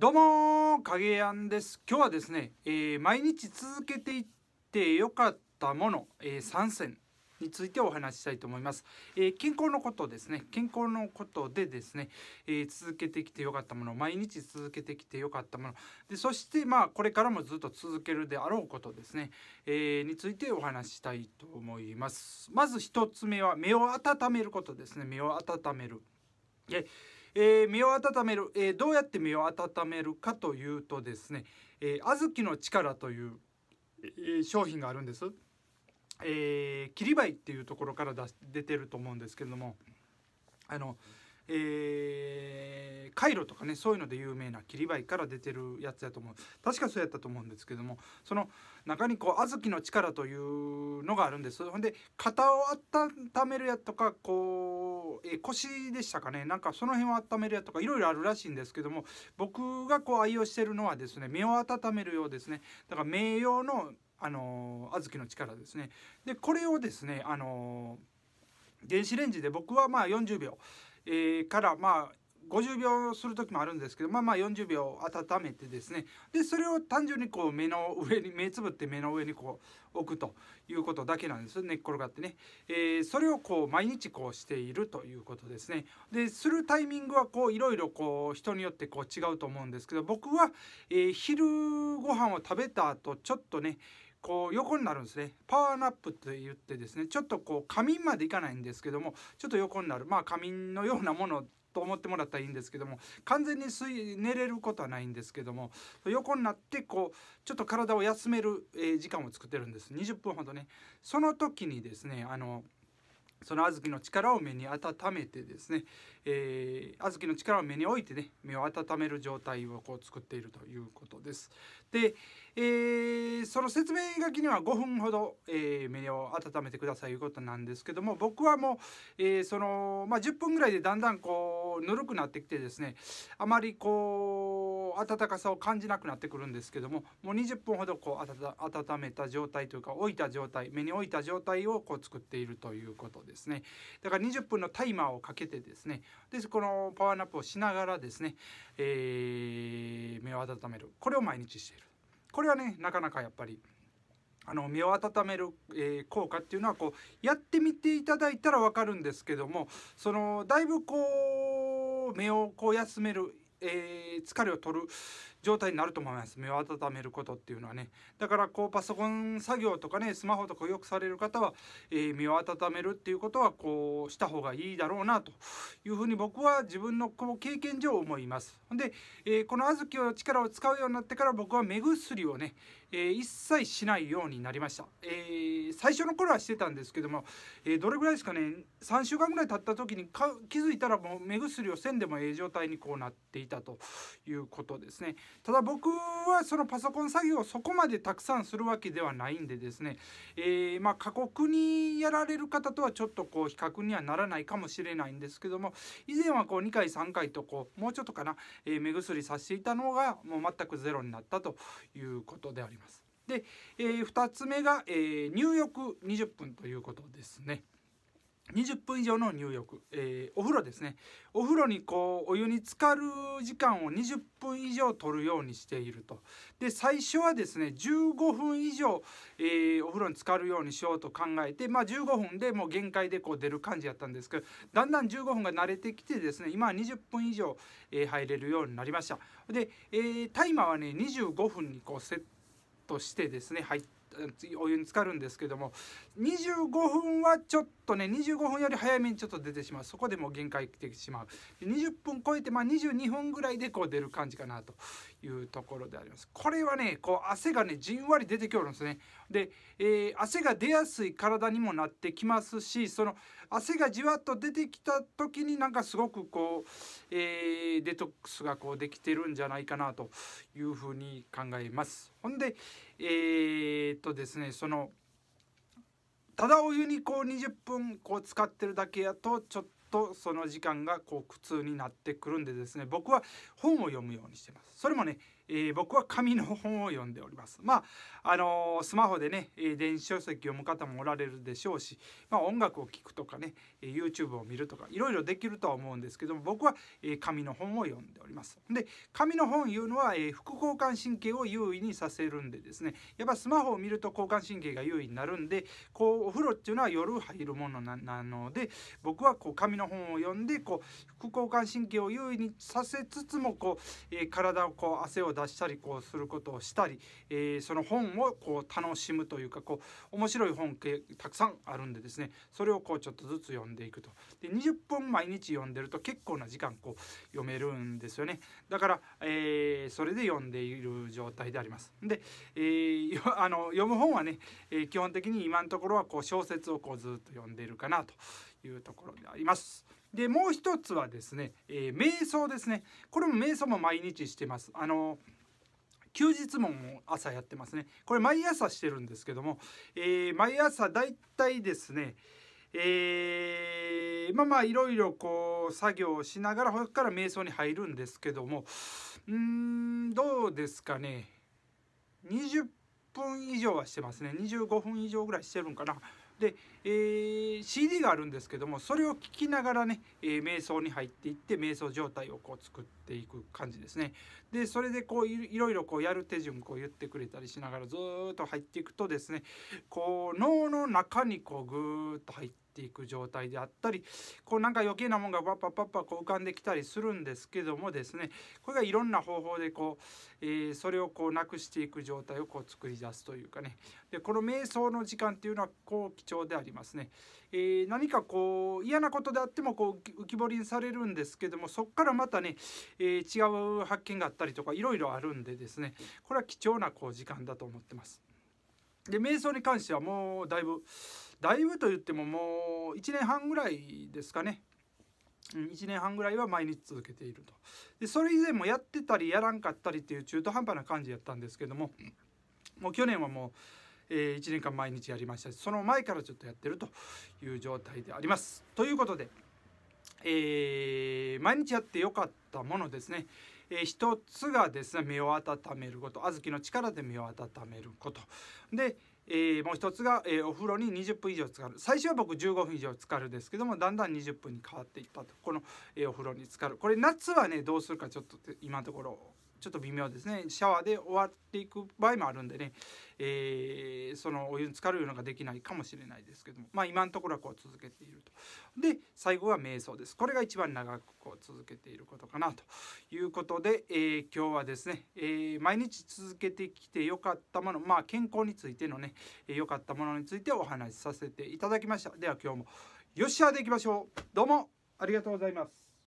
どうも影やんです今日はですね、えー、毎日続けていってよかったもの、えー、3選についてお話ししたいと思います、えー、健康のことですね健康のことでですね、えー、続けてきてよかったもの毎日続けてきてよかったものでそしてまあこれからもずっと続けるであろうことですね、えー、についてお話ししたいと思いますまず1つ目は目を温めることですね目を温めるえー、身を温める、えー、どうやって身を温めるかというとですね、えー、小豆の力という、えー、商品があるんです。えー、キリバイっていうところから出出てると思うんですけれどもあの、えー、カイロとかねそういうので有名な切り灰から出てるやつやと思う確かそうやったと思うんですけどもその中にこう小豆の力というのがあるんですほんで肩を温めるやとかこう、えー、腰でしたかねなんかその辺を温めるやとかいろいろあるらしいんですけども僕がこう愛用してるのはですね目を温めるようですねだから名誉のあのー、小豆の力ですねでこれをですねあのー電子レンジで僕はまあ40秒えー、からまあ50秒する時もあるんですけど、まあまあ40秒温めてですね。で、それを単純にこう目の上に、目つぶって目の上にこう置くということだけなんです。寝っ転がってね。えー、それをこう毎日こうしているということですね。で、するタイミングはこういろいろこう人によってこう違うと思うんですけど、僕は、えー、昼ご飯を食べた後、ちょっとね、こう横になるんですねパワーナップと言ってですねちょっとこう仮眠までいかないんですけどもちょっと横になるまあ仮眠のようなものと思ってもらったらいいんですけども完全に寝れることはないんですけども横になってこうちょっと体を休める、え時間を作ってるんです20分ほどねその時にですねあのその小豆の力を目に温めてですね、えー、小豆の力を目に置いてね目を温める状態をこう作っているということです。で、えー、その説明書きには5分ほど、えー、目を温めてくださいということなんですけども僕はもう、えー、その、まあ、10分ぐらいでだんだんこうぬるくなってきてですねあまりこう温かさを感じなくなってくるんですけどももう20分ほどこう温めた状態というか置いた状態目に置いた状態をこう作っているということですねだから20分のタイマーをかけてですねでこのパワーナップをしながらですね、えー、目を温めるこれを毎日しているこれはねなかなかやっぱりあの目を温める、えー、効果っていうのはこうやってみていただいたら分かるんですけどもそのだいぶこう目をこう休めるえー、疲れを取る状態になると思います目を温めることっていうのはねだからこうパソコン作業とかねスマホとかよくされる方は、えー、目を温めるっていうことはこうした方がいいだろうなというふうに僕は自分のこう経験上思いますで、えー、この小豆を力を使うようになってから僕は目薬をね、えー、一切しないようになりました、え最初の頃はしてたんですけども、えどれぐらいですかね3週間ぐらい経った時にか気づいたらもう目薬をせんでもええ状態にこうなっていたということですねただ僕はそのパソコン作業をそこまでたくさんするわけではないんでですね、えー、まあ過酷にやられる方とはちょっとこう比較にはならないかもしれないんですけども以前はこう2回3回とこうもうちょっとかな、えー、目薬さしていたのがもう全くゼロになったということであります。で、えー、2つ目が、えー、入浴20分ということですね。20分以上の入浴、えー、お風呂ですねお風呂にこうお湯に浸かる時間を20分以上取るようにしているとで最初はですね15分以上、えー、お風呂に浸かるようにしようと考えて、まあ、15分でもう限界でこう出る感じやったんですけどだんだん15分が慣れてきてですね今は20分以上、えー、入れるようになりましたで、えタイマーはね25分にこうセットしてですね入ってお湯に浸かるんですけども25分はちょっとね25分より早めにちょっと出てしまうそこでも限界来てしまう20分超えてまあ22分ぐらいでこう出る感じかなというところでありますこれはねこう汗がねじんわり出てきおるんですねで、えー、汗が出やすい体にもなってきますしその汗がじわっと出てきた時になんかすごくこう、えー、デトックスがこうできてるんじゃないかなというふうに考えます。ほんで、えー、っとですね、そのただお湯にこう20分こう使ってるだけやとちょっとその時間がこう苦痛になってくるんでですね僕は本を読むようにしてますそれもね、えー、僕は紙の本を読んでおりますまああのー、スマホでね電子書籍読む方もおられるでしょうし、まあ、音楽を聴くとかね YouTube を見るとかいろいろできるとは思うんですけども僕は紙の本を読んでおりますで紙の本いうのは副交感神経を優位にさせるんでですねやっぱスマホを見ると交感神経が優位になるんでこうお風呂っていうのは夜入るものなので僕はこう紙のの本を読んでこう副交感神経を優位にさせつつもこう、えー、体をこう汗を出したりこうすることをしたり、えー、その本をこう楽しむというかこう面白い本系たくさんあるんでですねそれをこうちょっとずつ読んでいくと。で20本毎日読んでると結構な時間こう読めるんですよね。だから、えー、それで読んでいる状態であります。で、えー、あの読む本はね、えー、基本的に今のところはこう小説をこうずっと読んでいるかなというところであります。でもう一つはですね、えー、瞑想ですねこれも瞑想も毎日してます。あの休日も朝やってますねこれ毎朝してるんですけども、えー、毎朝だいたいですねえー、まあまあいろいろこう作業をしながらここから瞑想に入るんですけどもうんどうですかね20分以上はしてますね25分以上ぐらいしてるんかな。で、えー、CD があるんですけどもそれを聴きながらね、えー、瞑想に入っていって瞑想状態をこう作っていく感じですねでそれでこういろいろこうやる手順こう言ってくれたりしながらずっと入っていくとですねこう脳の中にこうぐーっと入っていく状態であったりこうなんか余計なもんがパッパッパッパこう浮かんできたりするんですけどもですねこれがいろんな方法でこう、えー、それをこうなくしていく状態をこう作り出すというかねでこの瞑想の時間っていうのはこう貴重でありりますね、えー、何かこう嫌なことであってもこう浮き彫りにされるんですけどもそこからまたね、えー、違う発見があったりとかいろいろあるんでですねこれは貴重なこう時間だと思ってます。で瞑想に関してはもうだいぶだいぶと言ってももう1年半ぐらいですかね1年半ぐらいは毎日続けているとでそれ以前もやってたりやらんかったりっていう中途半端な感じやったんですけどももう去年はもうえー、1年間毎日やりましたしその前からちょっとやってるという状態であります。ということで、えー、毎日やってよかったものですね。えー、一つがですね目を温めること小豆の力で目を温めることで、えー、もう一つが、えー、お風呂に20分以上浸かる最初は僕15分以上浸かるですけどもだんだん20分に変わっていったとこの、えー、お風呂に浸かるこれ夏はねどうするかちょっと今のところちょっと微妙ですねシャワーで終わっていく場合もあるんでね、えー、そのお湯に浸かるようなのができないかもしれないですけどもまあ今のところはこう続けているとで最後は瞑想ですこれが一番長くこう続けていることかなということで、えー、今日はですね、えー、毎日続けてきてよかったものまあ健康についてのね良かったものについてお話しさせていただきましたでは今日もよっしゃでいきましょうどうもありがとうございます